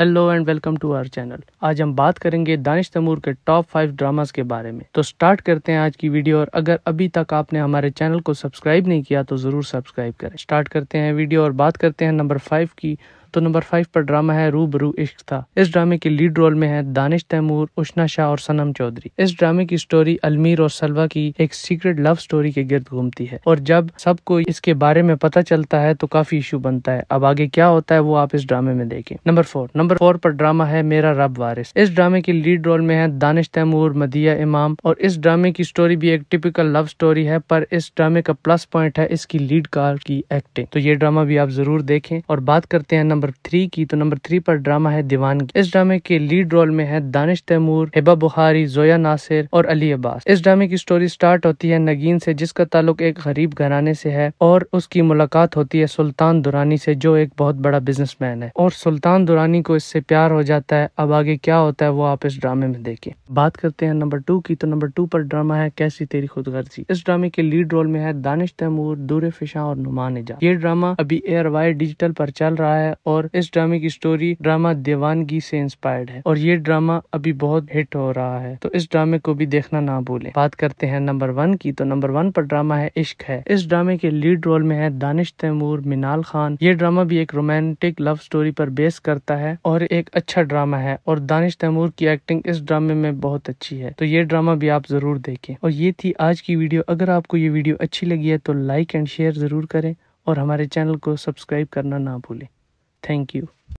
Hello and welcome to our channel आज हम बात करेंगे दानिश तमूर के टॉप फाइव ड्रामास के बारे में तो स्टार्ट करते हैं आज की वीडियो और अगर अभी तक आपने हमारे चैनल को सब्सक्राइब नहीं किया तो जरूर सब्सक्राइब करें स्टार्ट करते हैं वीडियो और बात करते हैं नंबर फाइव की तो नंबर फाइव पर ड्रामा है रूबरू इश्क था इस ड्रामे के लीड रोल में है दानिश तैमूर उष्णा शाह और सनम चौधरी इस ड्रामे की स्टोरी अलमीर और सलवा की एक सीक्रेट लव स्टोरी के गिर्द घूमती है और जब सबको इसके बारे में पता चलता है तो काफी इशू बनता है अब आगे क्या होता है वो आप इस ड्रामे में देखें नंबर फोर नंबर फोर पर ड्रामा है मेरा रब वारिस इस ड्रामे के लीड रोल में है दानिश तैमूर मदिया इमाम और इस ड्रामे की स्टोरी भी एक टिपिकल लव स्टोरी है पर इस ड्रामे का प्लस पॉइंट है इसकी लीड कार की एक्टिंग तो ये ड्रामा भी आप जरूर देखें और बात करते हैं नंबर नंबर थ्री की तो नंबर थ्री पर ड्रामा है दीवानगी इस ड्रामे के लीड रोल में है दानिश तैमूर हिबा बुखारी जोया नासिर और अली अब्बास इस ड्रामे की स्टोरी स्टार्ट होती है नगीन से जिसका ताल्लुक एक गरीब घराने से है और उसकी मुलाकात होती है सुल्तान दुरानी से जो एक बहुत बड़ा बिजनेस है और सुल्तान दुरानी को इससे प्यार हो जाता है अब आगे क्या होता है वो आप इस ड्रामे में देखे बात करते हैं नंबर टू की तो नंबर टू पर ड्रामा है कैसी तेरी खुद गर्जी इस ड्रामे के लीड रोल में है दानिश तैमूर दूर फिशा और नुमान ये ड्रामा अभी एयर वाई डिजिटल पर चल रहा है और और इस ड्रामे की स्टोरी ड्रामा देवानगी से इंस्पायर्ड है और ये ड्रामा अभी बहुत हिट हो रहा है तो इस ड्रामे को भी देखना ना भूले बात करते हैं नंबर वन की तो नंबर वन पर ड्रामा है इश्क है इस ड्रामे के लीड रोल में है दानिश तैमूर मिनाल खान ये ड्रामा भी एक रोमांटिक लव स्टोरी पर बेस करता है और एक अच्छा ड्रामा है और दानिश तैमूर की एक्टिंग इस ड्रामे में बहुत अच्छी है तो ये ड्रामा भी आप जरूर देखें और ये थी आज की वीडियो अगर आपको ये वीडियो अच्छी लगी है तो लाइक एंड शेयर जरूर करें और हमारे चैनल को सब्सक्राइब करना ना भूलें Thank you.